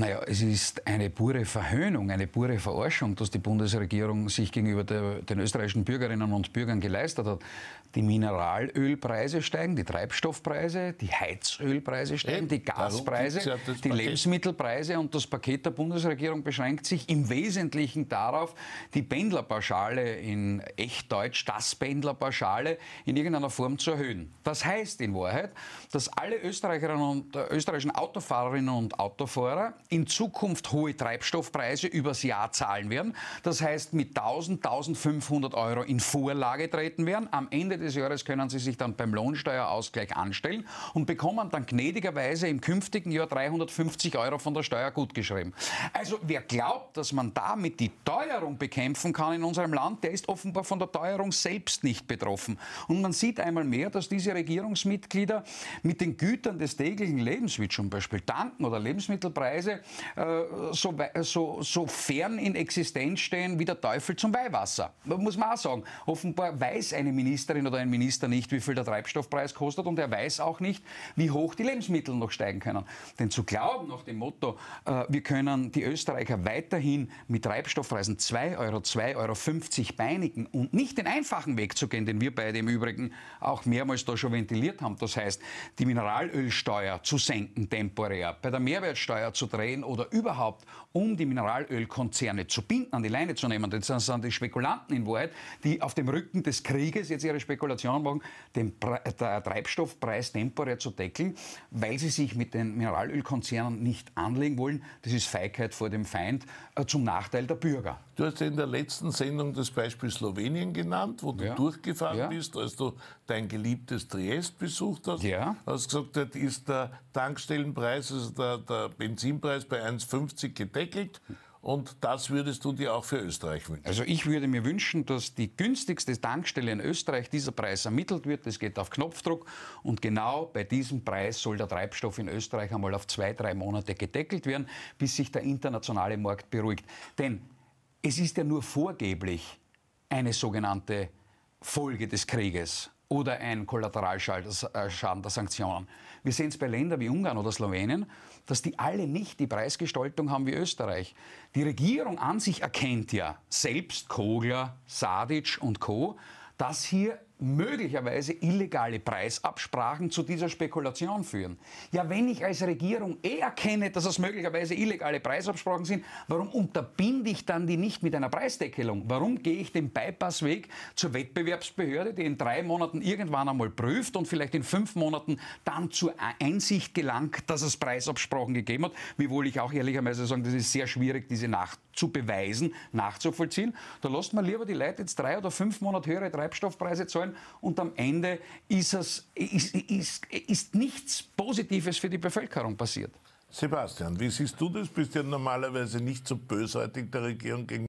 Naja, es ist eine pure Verhöhnung, eine pure Verarschung, dass die Bundesregierung sich gegenüber der, den österreichischen Bürgerinnen und Bürgern geleistet hat. Die Mineralölpreise steigen, die Treibstoffpreise, die Heizölpreise steigen, die Gaspreise, ja die Lebensmittelpreise und das Paket der Bundesregierung beschränkt sich im Wesentlichen darauf, die Pendlerpauschale in echt Deutsch, das Pendlerpauschale in irgendeiner Form zu erhöhen. Das heißt in Wahrheit, dass alle Österreicherinnen und äh, österreichischen Autofahrerinnen und Autofahrer in Zukunft hohe Treibstoffpreise übers Jahr zahlen werden. Das heißt, mit 1000, 1500 Euro in Vorlage treten werden. Am Ende des Jahres können Sie sich dann beim Lohnsteuerausgleich anstellen und bekommen dann gnädigerweise im künftigen Jahr 350 Euro von der Steuer gutgeschrieben. Also wer glaubt, dass man damit die Teuerung bekämpfen kann in unserem Land, der ist offenbar von der Teuerung selbst nicht betroffen. Und man sieht einmal mehr, dass diese Regierungsmitglieder mit den Gütern des täglichen Lebens, wie zum Beispiel Tanken oder Lebensmittelpreise, äh, so, so, so fern in Existenz stehen wie der Teufel zum Weihwasser. Muss man auch sagen. Offenbar weiß eine Ministerin oder ein Minister nicht, wie viel der Treibstoffpreis kostet und er weiß auch nicht, wie hoch die Lebensmittel noch steigen können. Denn zu glauben, nach dem Motto, äh, wir können die Österreicher weiterhin mit Treibstoffpreisen 2 Euro, 2,50 Euro beinigen und nicht den einfachen Weg zu gehen, den wir beide im Übrigen auch mehrmals da schon ventiliert haben. Das heißt, die Mineralölsteuer zu senken temporär, bei der Mehrwertsteuer zu drehen, Mineralölkartellen oder überhaupt, um die Mineralölkonzerne zu binden, an die Leine zu nehmen. Das sind die Spekulanten in Wahrheit, die auf dem Rücken des Krieges jetzt ihre Spekulationen machen, den Pre Treibstoffpreis temporär zu deckeln, weil sie sich mit den Mineralölkonzernen nicht anlegen wollen. Das ist Feigheit vor dem Feind äh, zum Nachteil der Bürger. Du hast in der letzten Sendung das Beispiel Slowenien genannt, wo du ja. durchgefahren ja. bist, als du dein geliebtes Triest besucht hast. Ja. Du Hast gesagt, das ist der Tankstellenpreis, also der, der Benzinpreis jeweils bei 1,50 gedeckelt. Und das würdest du dir auch für Österreich wünschen? Also ich würde mir wünschen, dass die günstigste Tankstelle in Österreich dieser Preis ermittelt wird. Das geht auf Knopfdruck. Und genau bei diesem Preis soll der Treibstoff in Österreich einmal auf zwei, drei Monate gedeckelt werden, bis sich der internationale Markt beruhigt. Denn es ist ja nur vorgeblich eine sogenannte Folge des Krieges oder ein Kollateralschaden äh, der Sanktionen. Wir sehen es bei Ländern wie Ungarn oder Slowenien, dass die alle nicht die Preisgestaltung haben wie Österreich. Die Regierung an sich erkennt ja, selbst Kogler, Sadic und Co., dass hier möglicherweise illegale Preisabsprachen zu dieser Spekulation führen. Ja, wenn ich als Regierung eh erkenne, dass es möglicherweise illegale Preisabsprachen sind, warum unterbinde ich dann die nicht mit einer Preisdeckelung? Warum gehe ich den Bypassweg zur Wettbewerbsbehörde, die in drei Monaten irgendwann einmal prüft und vielleicht in fünf Monaten dann zur Einsicht gelangt, dass es Preisabsprachen gegeben hat, wiewohl ich auch ehrlicherweise sagen, das ist sehr schwierig, diese nach zu beweisen, nachzuvollziehen. Da lasst man lieber die Leute jetzt drei oder fünf Monate höhere Treibstoffpreise zahlen, führen und am Ende ist, es, ist, ist, ist nichts Positives für die Bevölkerung passiert. Sebastian, wie siehst du das? Bist du ja normalerweise nicht so bösartig der Regierung gegenüber.